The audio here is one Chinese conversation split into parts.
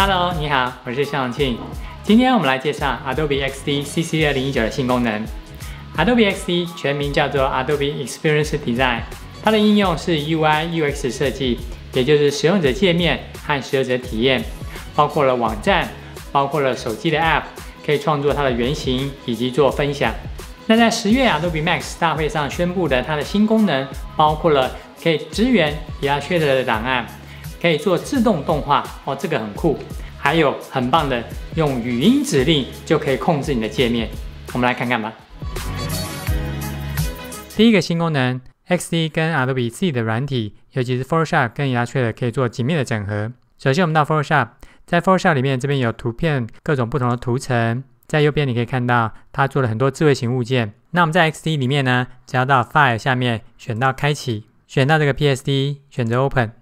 Hello，你好，我是向庆。今天我们来介绍 Adobe XD CC 二零一九的新功能。Adobe XD 全名叫做 Adobe Experience Design，它的应用是 UI UX 设计，也就是使用者界面和使用者体验，包括了网站，包括了手机的 App，可以创作它的原型以及做分享。那在十月 Adobe Max 大会上宣布的它的新功能，包括了可以支援 i l l u s a 的档案。可以做自动动画哦，这个很酷。还有很棒的，用语音指令就可以控制你的界面。我们来看看吧。第一个新功能，XD 跟 Adobe 自己的软体，尤其是 Photoshop 跟 a f t u r e r 可以做紧密的整合。首先我们到 Photoshop，在 Photoshop 里面这边有图片各种不同的图层，在右边你可以看到它做了很多智慧型物件。那我们在 XD 里面呢，只要到 File 下面选到开启，选到这个 PSD，选择 Open。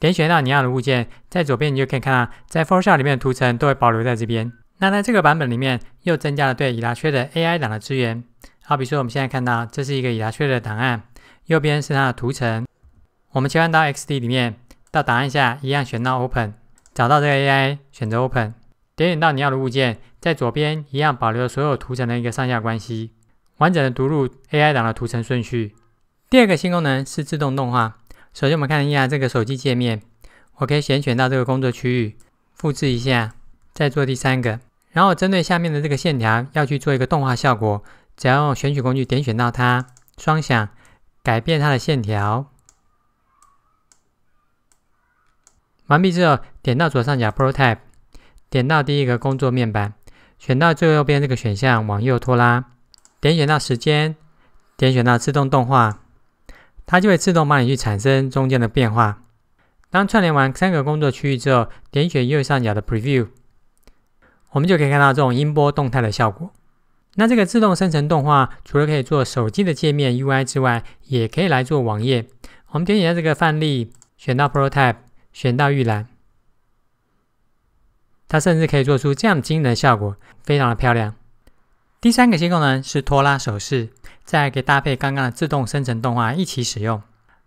点选到你要的物件，在左边你就可以看到，在 Photoshop 里面的图层都会保留在这边。那在这个版本里面，又增加了对以达缺的 AI 档的支援。好，比如说我们现在看到这是一个以达缺的档案，右边是它的图层。我们切换到 XD 里面，到档案下一样选到 Open，找到这个 AI，选择 Open，点选到你要的物件，在左边一样保留所有图层的一个上下关系，完整的读入 AI 档的图层顺序。第二个新功能是自动动画。首先，我们看一下这个手机界面。我可以先选到这个工作区域，复制一下，再做第三个。然后，针对下面的这个线条，要去做一个动画效果。只要选取工具，点选到它，双响，改变它的线条。完毕之后，点到左上角 Prototype，点到第一个工作面板，选到最右边这个选项，往右拖拉。点选到时间，点选到自动动画。它就会自动帮你去产生中间的变化。当串联完三个工作区域之后，点选右上角的 Preview，我们就可以看到这种音波动态的效果。那这个自动生成动画，除了可以做手机的界面 UI 之外，也可以来做网页。我们点一下这个范例，选到 Prototype，选到预览，它甚至可以做出这样惊人的效果，非常的漂亮。第三个新功能是拖拉手势。再可以搭配刚刚的自动生成动画一起使用。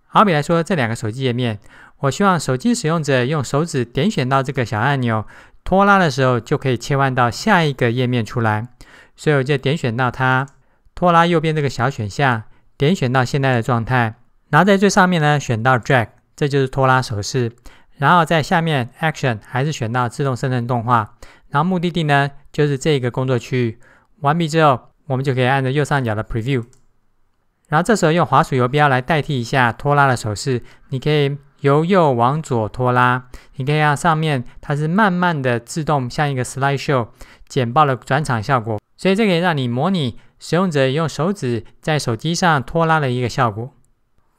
好比来说，这两个手机页面，我希望手机使用者用手指点选到这个小按钮，拖拉的时候就可以切换到下一个页面出来。所以我就点选到它，拖拉右边这个小选项，点选到现在的状态，然后在最上面呢选到 Drag，这就是拖拉手势。然后在下面 Action 还是选到自动生成动画，然后目的地呢就是这一个工作区域。完毕之后。我们就可以按着右上角的 Preview，然后这时候用滑鼠游标来代替一下拖拉的手势。你可以由右往左拖拉，你可以让上面它是慢慢的自动像一个 Slide Show 简报的转场效果。所以这个让你模拟使用者用手指在手机上拖拉的一个效果。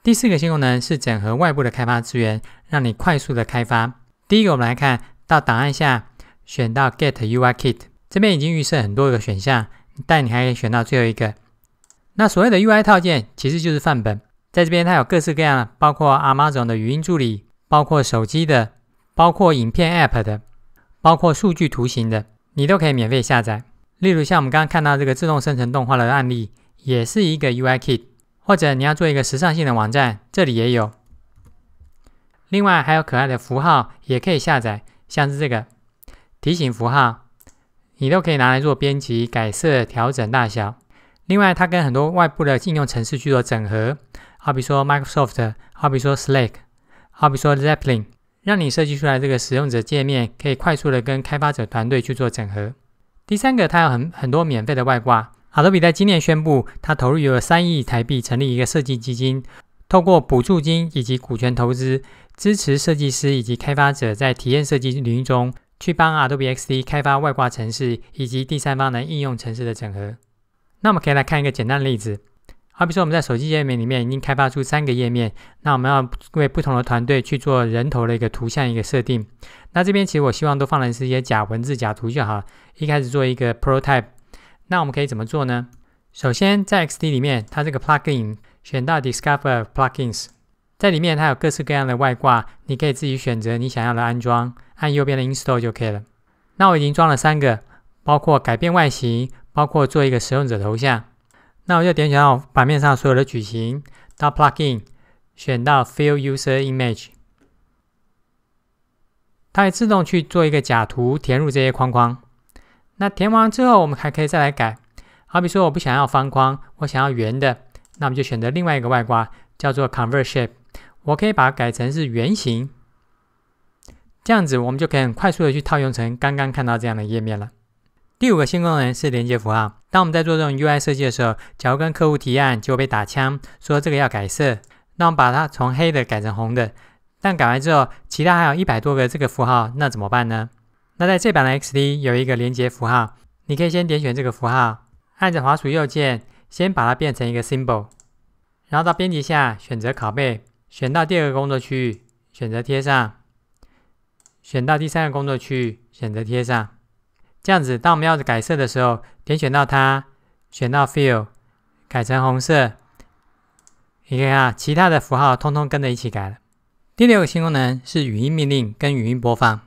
第四个新功能是整合外部的开发资源，让你快速的开发。第一个我们来看，到档案下选到 Get UI Kit，这边已经预设很多个选项。但你还可以选到最后一个。那所谓的 UI 套件其实就是范本，在这边它有各式各样包括 Amazon 的语音助理，包括手机的，包括影片 App 的，包括数据图形的，你都可以免费下载。例如像我们刚刚看到这个自动生成动画的案例，也是一个 UI kit。或者你要做一个时尚性的网站，这里也有。另外还有可爱的符号，也可以下载，像是这个提醒符号。你都可以拿来做编辑、改色、调整大小。另外，它跟很多外部的应用程式去做整合，好比说 Microsoft，好比说 Slack，好比说 Zapling，让你设计出来这个使用者界面可以快速的跟开发者团队去做整合。第三个，它有很很多免费的外挂。好比在今年宣布，它投入有三亿台币成立一个设计基金，透过补助金以及股权投资支持设计师以及开发者在体验设计领域中。去帮 Adobe XD 开发外挂程式，以及第三方的应用程式的整合。那我们可以来看一个简单的例子，好比说我们在手机页面里面已经开发出三个页面，那我们要为不同的团队去做人头的一个图像一个设定。那这边其实我希望都放的是一些假文字、假图就好，一开始做一个 prototype。那我们可以怎么做呢？首先在 XD 里面，它这个 plugin 选到 Discover Plugins，在里面它有各式各样的外挂，你可以自己选择你想要的安装。按右边的 Install 就可以了。那我已经装了三个，包括改变外形，包括做一个使用者头像。那我就点选到版面上所有的矩形，到 Plugin，选到 Fill User Image，它会自动去做一个假图填入这些框框。那填完之后，我们还可以再来改。好比说我不想要方框，我想要圆的，那我们就选择另外一个外挂叫做 Convert Shape，我可以把它改成是圆形。这样子，我们就可以很快速的去套用成刚刚看到这样的页面了。第五个新功能是连接符号。当我们在做这种 UI 设计的时候，假如跟客户提案，就果被打枪，说这个要改色。那我们把它从黑的改成红的。但改完之后，其他还有一百多个这个符号，那怎么办呢？那在这版的 XD 有一个连接符号，你可以先点选这个符号，按着滑鼠右键，先把它变成一个 symbol，然后到编辑下选择拷贝，选到第二个工作区域，选择贴上。选到第三个工作区域，选择贴上，这样子，当我们要改色的时候，点选到它，选到 Fill，改成红色，你看啊，其他的符号通通跟着一起改了。第六个新功能是语音命令跟语音播放。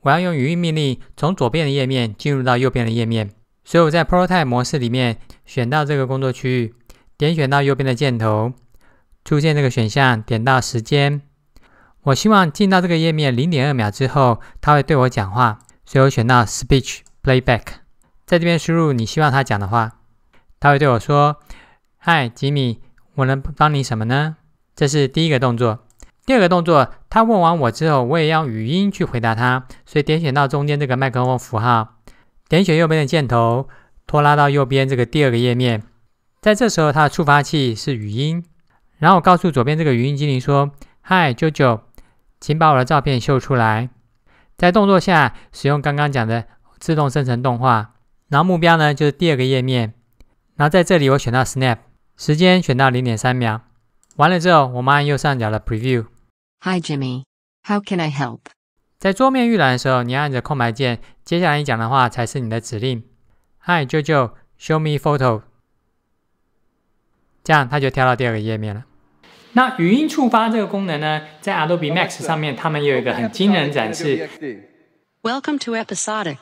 我要用语音命令从左边的页面进入到右边的页面，所以我，在 Prototype 模式里面选到这个工作区域，点选到右边的箭头，出现这个选项，点到时间。我希望进到这个页面零点二秒之后，它会对我讲话，所以我选到 Speech Playback，在这边输入你希望他讲的话，它会对我说：“嗨，吉米，我能帮你什么呢？”这是第一个动作。第二个动作，他问完我之后，我也要语音去回答他，所以点选到中间这个麦克风符号，点选右边的箭头，拖拉到右边这个第二个页面，在这时候它的触发器是语音，然后我告诉左边这个语音精灵说：“嗨，啾啾。”请把我的照片秀出来。在动作下，使用刚刚讲的自动生成动画。然后目标呢，就是第二个页面。然后在这里我选到 Snap，时间选到零点三秒。完了之后，我们按右上角的 Preview。Hi Jimmy, how can I help? 在桌面预览的时候，你按着空白键。接下来你讲的话才是你的指令。Hi j 舅，show me photo。这样它就跳到第二个页面了。那语音触发这个功能呢，在 Adobe Max 上面，他们有一个很惊人展示。Welcome to Episodic.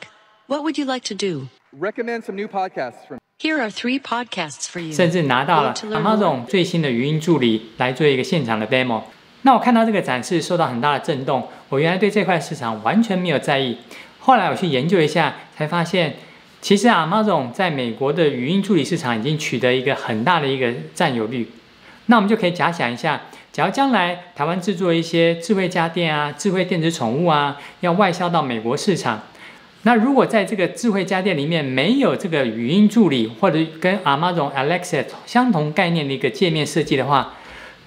What would you like to do? Recommend some new podcasts for m Here are three podcasts for you. 甚至拿到了 Amazon 最新的语音助理来做一个现场的 demo。那我看到这个展示受到很大的震动。我原来对这块市场完全没有在意，后来我去研究一下，才发现其实 Amazon 在美国的语音助理市场已经取得一个很大的一个占有率。那我们就可以假想一下，假如将来台湾制作一些智慧家电啊、智慧电子宠物啊，要外销到美国市场，那如果在这个智慧家电里面没有这个语音助理或者跟 Amazon Alexa 相同概念的一个界面设计的话，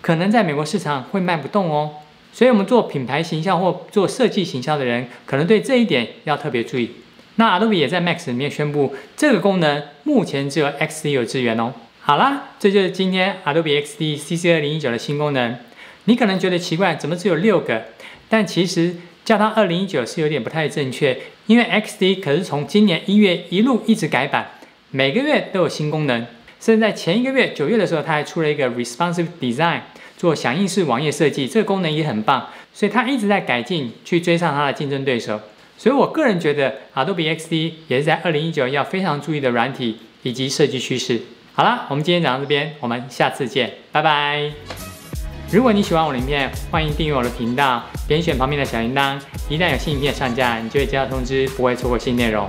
可能在美国市场会卖不动哦。所以，我们做品牌形象或做设计形象的人，可能对这一点要特别注意。那 Adobe 也在 Max 里面宣布，这个功能目前只有 X 有支援哦。好啦，这就是今天 Adobe XD CC 二零一九的新功能。你可能觉得奇怪，怎么只有六个？但其实叫它二零一九是有点不太正确，因为 XD 可是从今年一月一路一直改版，每个月都有新功能。甚至在前一个月九月的时候，它还出了一个 Responsive Design，做响应式网页设计，这个功能也很棒。所以它一直在改进，去追上它的竞争对手。所以我个人觉得 Adobe XD 也是在二零一九要非常注意的软体以及设计趋势。好了，我们今天讲到这边，我们下次见，拜拜。如果你喜欢我的影片，欢迎订阅我的频道，点选旁边的小铃铛，一旦有新影片上架，你就会接到通知，不会错过新内容。